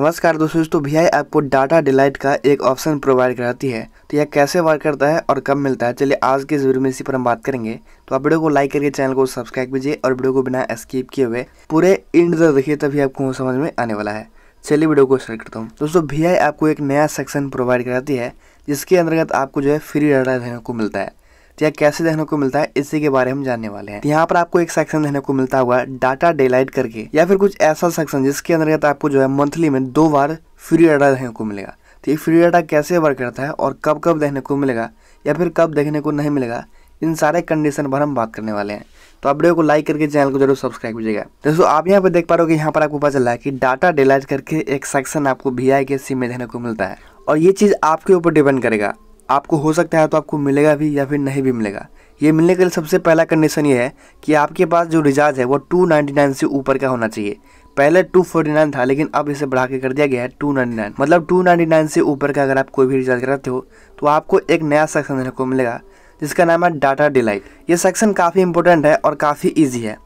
नमस्कार दोस्तों तो वी आपको डाटा डिलाइट का एक ऑप्शन प्रोवाइड कराती है तो यह कैसे वर्क करता है और कब मिलता है चलिए आज के इस वीडियो में इसी पर हम बात करेंगे तो आप वीडियो को लाइक करके चैनल को सब्सक्राइब कीजिए और वीडियो को बिना स्किप किए हुए पूरे इंड तक देखिए तभी आपको समझ में आने वाला है चलिए वीडियो को स्टार्ट करता हूँ दोस्तों वी आपको एक नया सेक्शन प्रोवाइड कराती है जिसके अंतर्गत आपको जो है फ्री डाटा देने को मिलता है तो या कैसे देखने को मिलता है इसी के बारे में जानने वाले हैं तो यहाँ पर आपको एक सेक्शन देखने को मिलता हुआ डाटा डेलाइट करके या फिर कुछ ऐसा सेक्शन जिसके अंतर्गत आपको जो है मंथली में दो बार फ्री डाटा देखने को मिलेगा तो ये फ्री डाटा कैसे वर्क करता है और कब कब देखने को मिलेगा या फिर कब देखने को नहीं मिलेगा इन सारे कंडीशन पर हम बात करने वाले हैं तो आप वीडियो को लाइक करके चैनल को जरूर सब्सक्राइब कीजिएगा दोस्तों आप यहाँ पर देख पा रहे हो कि यहाँ पर आपको पता चला है कि डाटा डेलाइट करके एक सेक्शन आपको वी आई के सिम में देखने को मिलता है और ये चीज़ आपके ऊपर डिपेंड करेगा आपको हो सकता है तो आपको मिलेगा भी या फिर नहीं भी मिलेगा ये मिलने के लिए सबसे पहला कंडीशन ये है कि आपके पास जो रिचार्ज है वो 299 से ऊपर का होना चाहिए पहले 249 था लेकिन अब इसे बढ़ा के कर दिया गया है 299 मतलब 299 से ऊपर का अगर आप कोई भी रिचार्ज कराते हो तो आपको एक नया सेक्शन देखने को मिलेगा जिसका नाम है डाटा डिलाइट ये सेक्शन काफ़ी इंपॉर्टेंट है और काफ़ी ईजी है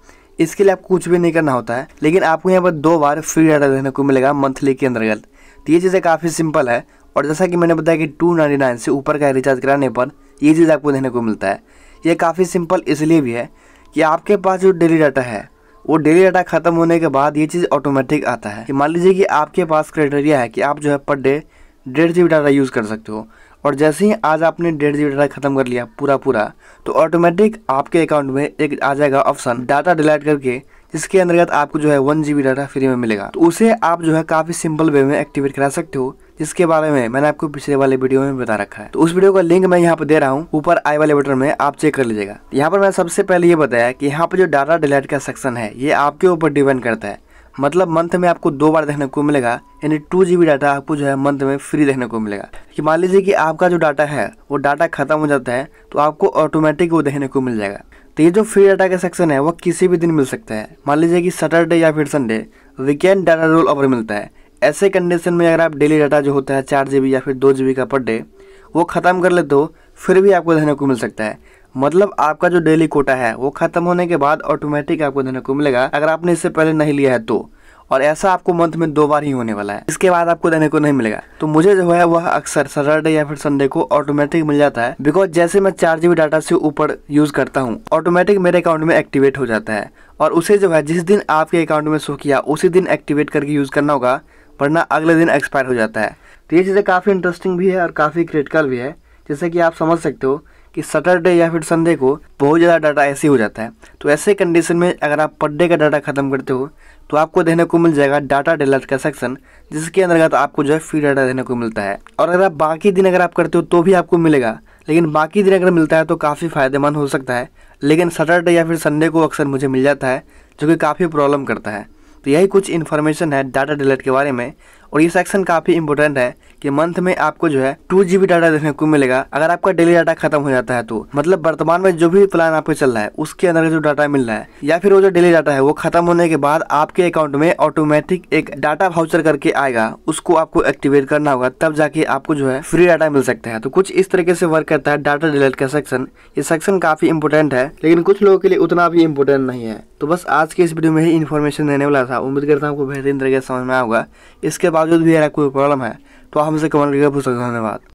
इसके लिए आपको कुछ भी नहीं करना होता है लेकिन आपको यहाँ पर दो बार फ्री डाटा देखने को मिलेगा मंथली के अंतर्गत तो ये चीज़ें काफ़ी सिंपल है और जैसा कि मैंने बताया कि टू नाइन्टी नाइन से ऊपर का रिचार्ज कराने पर ये चीज़ आपको देखने को मिलता है ये काफ़ी सिंपल इसलिए भी है कि आपके पास जो डेली डाटा है वो डेली डाटा खत्म होने के बाद ये चीज़ ऑटोमेटिक आता है कि मान लीजिए कि आपके पास क्राइटेरिया है कि आप जो है पर डे डेढ़ जी डाटा यूज़ कर सकते हो और जैसे ही आज आपने डेढ़ जी डाटा खत्म कर लिया पूरा पूरा तो ऑटोमेटिक आपके अकाउंट में एक आ जाएगा ऑप्शन डाटा डिलाइट करके जिसके अंतर्गत आपको जो है वन जी डाटा फ्री में मिलेगा तो उसे आप जो है काफ़ी सिंपल वे में एक्टिवेट करा सकते हो जिसके बारे में मैंने आपको पिछले वाले वीडियो में बता रखा है तो उस वीडियो का लिंक मैं यहाँ पर दे रहा हूँ ऊपर आई वाले बटन में आप चेक कर लीजिएगा यहाँ पर मैंने सबसे पहले ये बताया कि यहाँ पर जो डाटा डिलीट का सेक्शन है ये आपके ऊपर डिपेंड करता है मतलब मंथ में आपको दो बार देखने को मिलेगा यानी टू जी डाटा आपको जो है मंथ में फ्री देखने को मिलेगा कि मान लीजिए कि आपका जो डाटा है वो डाटा खत्म हो जाता है तो आपको ऑटोमेटिक वो देखने को मिल जाएगा तो ये जो फ्री डाटा का सेक्शन है वो किसी भी दिन मिल सकता है मान लीजिए कि सैटरडे या फिर संडे वीकेंड डाटा रोल ऑफर मिलता है ऐसे कंडीशन में अगर आप डेली डाटा जो होता है चार जी या फिर दो जी का पर डे वो ख़त्म कर लेते हो फिर भी आपको देखने को मिल सकता है मतलब आपका जो डेली कोटा है वो ख़त्म होने के बाद ऑटोमेटिक आपको देखने को मिलेगा अगर आपने इससे पहले नहीं लिया है तो और ऐसा आपको मंथ में दो बार ही होने वाला है इसके बाद आपको देने को नहीं मिलेगा तो मुझे जो है वह अक्सर सैटरडे या फिर संडे को ऑटोमेटिक मिल जाता है बिकॉज जैसे मैं चार जीबी डाटा से ऊपर यूज करता हूँ ऑटोमेटिक मेरे अकाउंट में एक्टिवेट हो जाता है और उसे जो है जिस दिन आपके अकाउंट में शो किया उसी दिन एक्टिवेट करके यूज करना होगा वरना अगले दिन एक्सपायर हो जाता है तो ये चीज़ें काफ़ी इंटरेस्टिंग भी है और काफ़ी क्रिटिकल भी है जैसे कि आप समझ सकते हो कि सैटरडे या फिर संडे को बहुत ज़्यादा डाटा ऐसे हो जाता है तो ऐसे कंडीशन में अगर आप पर डे का डाटा ख़त्म करते हो तो आपको देखने को मिल जाएगा डाटा डेलर का सेक्शन जिसके अंतर्गत आपको जो है फ्री डाटा देने को मिलता है और अगर आप बाकी दिन अगर आप करते हो तो भी आपको मिलेगा लेकिन बाकी दिन अगर मिलता है तो काफ़ी फ़ायदेमंद हो सकता है लेकिन सैटरडे या फिर संडे को अक्सर मुझे मिल जाता है जो कि काफ़ी प्रॉब्लम करता है तो यही कुछ इन्फॉर्मेशन है डाटा डिलेट के बारे में और ये सेक्शन काफ़ी इम्पोर्टेंट है कि मंथ में आपको जो है टू जीबी डाटा देखने को मिलेगा अगर आपका डेली डाटा खत्म हो जाता है तो मतलब वर्तमान में जो भी प्लान आपको चल रहा है उसके अंदर जो डाटा मिल रहा है या फिर वो जो डेली डाटा है वो खत्म होने के बाद आपके अकाउंट में ऑटोमेटिक एक डाटा भाउचर करके आएगा उसको आपको एक्टिवेट करना होगा तब जाके आपको जो है फ्री डाटा मिल सकता है तो कुछ इस तरीके से वर्क करता है डाटा डिलीट का सेक्शन ये सेक्शन काफी इम्पोर्टेंट है लेकिन कुछ लोगों के लिए उतना भी इम्पोर्टेंट नहीं है तो बस आज के इस वीडियो में ही इन्फॉर्मेशन देने वाला था उम्मीद करता हूँ आपको बेहतरीन तरीके से समझ में आऊंगा इसके बाद बावजूद भी अगर कोई प्रॉब्लम है तो आप हमसे कमेंट करके पूछ सकते हैं धन्यवाद